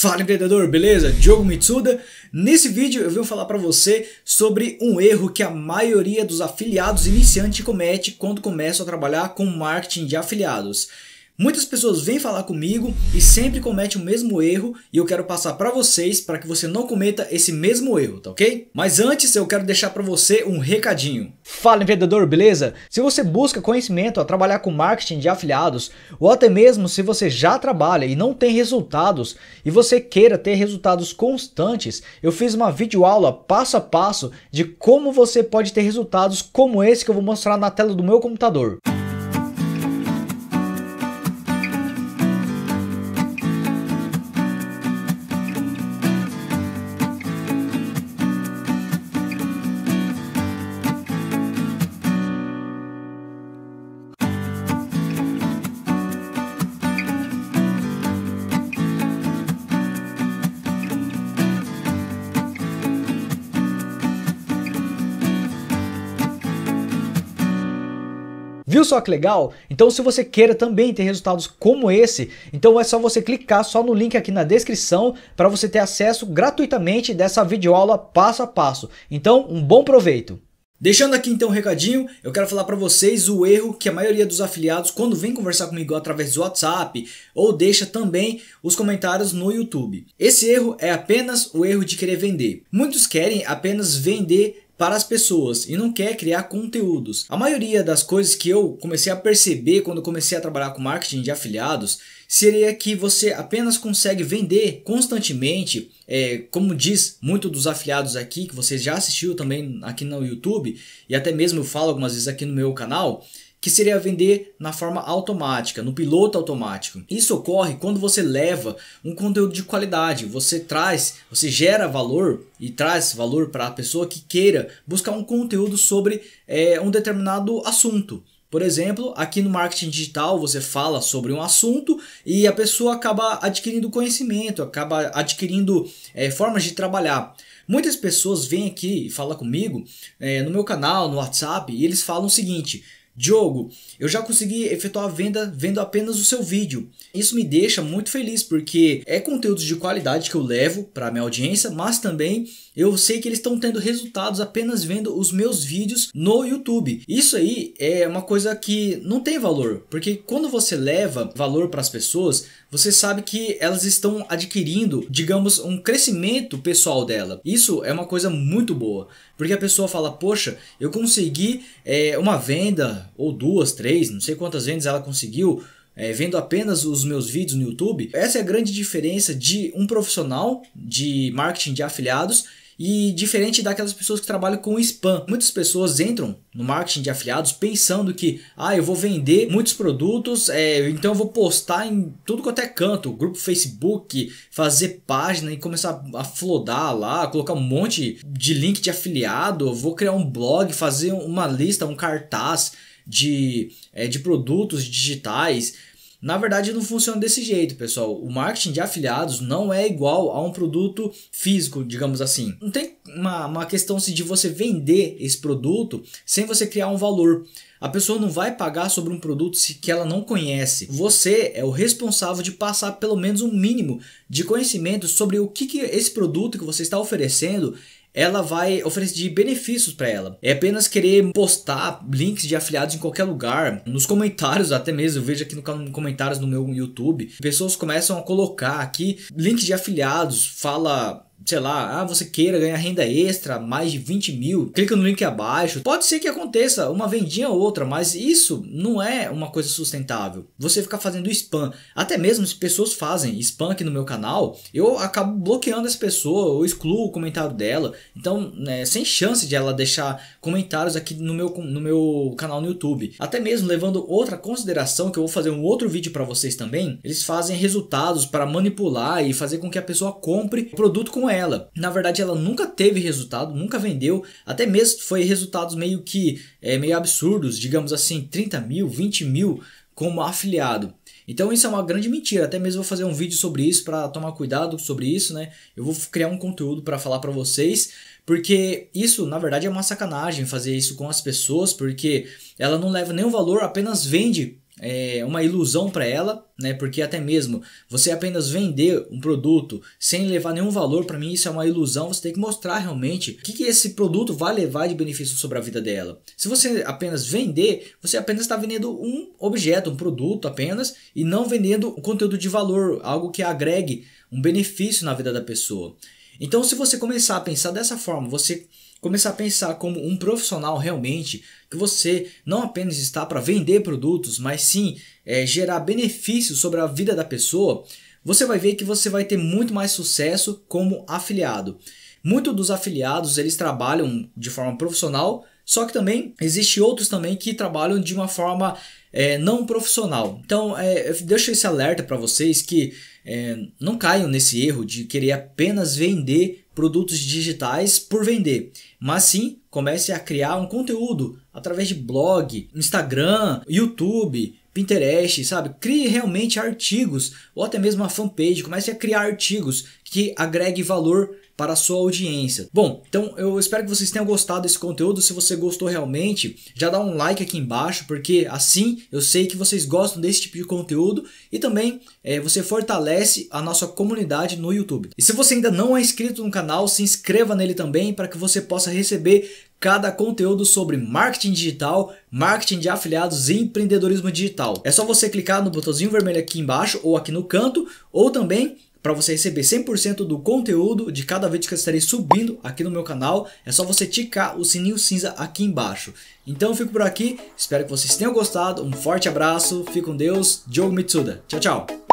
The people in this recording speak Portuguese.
Fala empreendedor, beleza? Diogo Mitsuda. Nesse vídeo eu vim falar para você sobre um erro que a maioria dos afiliados iniciantes comete quando começam a trabalhar com marketing de afiliados. Muitas pessoas vêm falar comigo e sempre cometem o mesmo erro e eu quero passar para vocês para que você não cometa esse mesmo erro, tá ok? Mas antes eu quero deixar para você um recadinho. Fala empreendedor, beleza? Se você busca conhecimento a trabalhar com marketing de afiliados ou até mesmo se você já trabalha e não tem resultados e você queira ter resultados constantes, eu fiz uma videoaula passo a passo de como você pode ter resultados como esse que eu vou mostrar na tela do meu computador. Viu só que legal? Então se você queira também ter resultados como esse, então é só você clicar só no link aqui na descrição para você ter acesso gratuitamente dessa videoaula passo a passo. Então, um bom proveito! Deixando aqui então um recadinho, eu quero falar para vocês o erro que a maioria dos afiliados quando vem conversar comigo através do WhatsApp ou deixa também os comentários no YouTube. Esse erro é apenas o erro de querer vender. Muitos querem apenas vender para as pessoas e não quer criar conteúdos. A maioria das coisas que eu comecei a perceber quando comecei a trabalhar com marketing de afiliados seria que você apenas consegue vender constantemente, é, como diz muito dos afiliados aqui, que você já assistiu também aqui no YouTube, e até mesmo eu falo algumas vezes aqui no meu canal, que seria vender na forma automática, no piloto automático. Isso ocorre quando você leva um conteúdo de qualidade, você traz, você gera valor e traz valor para a pessoa que queira buscar um conteúdo sobre é, um determinado assunto. Por exemplo, aqui no marketing digital você fala sobre um assunto e a pessoa acaba adquirindo conhecimento, acaba adquirindo é, formas de trabalhar. Muitas pessoas vêm aqui e falam comigo é, no meu canal, no WhatsApp, e eles falam o seguinte: Diogo, eu já consegui efetuar a venda vendo apenas o seu vídeo. Isso me deixa muito feliz porque é conteúdo de qualidade que eu levo para minha audiência, mas também eu sei que eles estão tendo resultados apenas vendo os meus vídeos no YouTube. Isso aí é uma coisa que não tem valor, porque quando você leva valor para as pessoas, você sabe que elas estão adquirindo, digamos, um crescimento pessoal dela. Isso é uma coisa muito boa. Porque a pessoa fala, poxa, eu consegui é, uma venda, ou duas, três, não sei quantas vendas ela conseguiu, é, vendo apenas os meus vídeos no YouTube. Essa é a grande diferença de um profissional de marketing de afiliados e diferente daquelas pessoas que trabalham com spam, muitas pessoas entram no marketing de afiliados pensando que ah, eu vou vender muitos produtos, é, então eu vou postar em tudo quanto é canto, grupo Facebook, fazer página e começar a flodar lá, colocar um monte de link de afiliado, vou criar um blog, fazer uma lista, um cartaz de, é, de produtos digitais na verdade, não funciona desse jeito, pessoal. O marketing de afiliados não é igual a um produto físico, digamos assim. Não tem uma, uma questão assim, de você vender esse produto sem você criar um valor. A pessoa não vai pagar sobre um produto que ela não conhece. Você é o responsável de passar pelo menos um mínimo de conhecimento sobre o que, que esse produto que você está oferecendo ela vai oferecer benefícios para ela. É apenas querer postar links de afiliados em qualquer lugar, nos comentários até mesmo, eu vejo aqui no comentários no meu YouTube, pessoas começam a colocar aqui links de afiliados, fala sei lá, ah, você queira ganhar renda extra, mais de 20 mil, clica no link abaixo. Pode ser que aconteça uma vendinha ou outra, mas isso não é uma coisa sustentável. Você ficar fazendo spam, até mesmo se pessoas fazem spam aqui no meu canal, eu acabo bloqueando essa pessoa, eu excluo o comentário dela. Então, né, sem chance de ela deixar comentários aqui no meu, no meu canal no YouTube. Até mesmo levando outra consideração, que eu vou fazer um outro vídeo para vocês também, eles fazem resultados para manipular e fazer com que a pessoa compre o produto com ela ela. Na verdade, ela nunca teve resultado, nunca vendeu, até mesmo foi resultados meio que é, meio absurdos, digamos assim, 30 mil, 20 mil como afiliado. Então isso é uma grande mentira. Até mesmo vou fazer um vídeo sobre isso para tomar cuidado sobre isso, né? Eu vou criar um conteúdo para falar para vocês, porque isso na verdade é uma sacanagem fazer isso com as pessoas, porque ela não leva nenhum valor, apenas vende é, uma ilusão para ela, né? Porque até mesmo você apenas vender um produto sem levar nenhum valor, para mim isso é uma ilusão. Você tem que mostrar realmente o que, que esse produto vai levar de benefício sobre a vida dela. Se você apenas vender, você apenas está vendendo um objeto, um produto apenas, e não vendendo um conteúdo de valor, algo que agregue um benefício na vida da pessoa. Então, se você começar a pensar dessa forma, você começar a pensar como um profissional realmente, que você não apenas está para vender produtos, mas sim é, gerar benefícios sobre a vida da pessoa, você vai ver que você vai ter muito mais sucesso como afiliado. Muitos dos afiliados eles trabalham de forma profissional, só que também existe outros também que trabalham de uma forma é, não profissional. Então, é, deixo esse alerta para vocês que é, não caiam nesse erro de querer apenas vender produtos digitais por vender, mas sim comece a criar um conteúdo através de blog, Instagram, YouTube, Pinterest, sabe? Crie realmente artigos ou até mesmo uma fanpage, comece a criar artigos que agregue valor para a sua audiência. Bom, então eu espero que vocês tenham gostado desse conteúdo. Se você gostou realmente, já dá um like aqui embaixo, porque assim eu sei que vocês gostam desse tipo de conteúdo e também é, você fortalece a nossa comunidade no YouTube. E se você ainda não é inscrito no canal, se inscreva nele também para que você possa receber cada conteúdo sobre marketing digital, marketing de afiliados e empreendedorismo digital. É só você clicar no botãozinho vermelho aqui embaixo ou aqui no canto, ou também para você receber 100% do conteúdo de cada vídeo que eu estarei subindo aqui no meu canal. É só você ticar o sininho cinza aqui embaixo. Então eu fico por aqui, espero que vocês tenham gostado, um forte abraço, fique com Deus, Diogo Mitsuda, tchau tchau!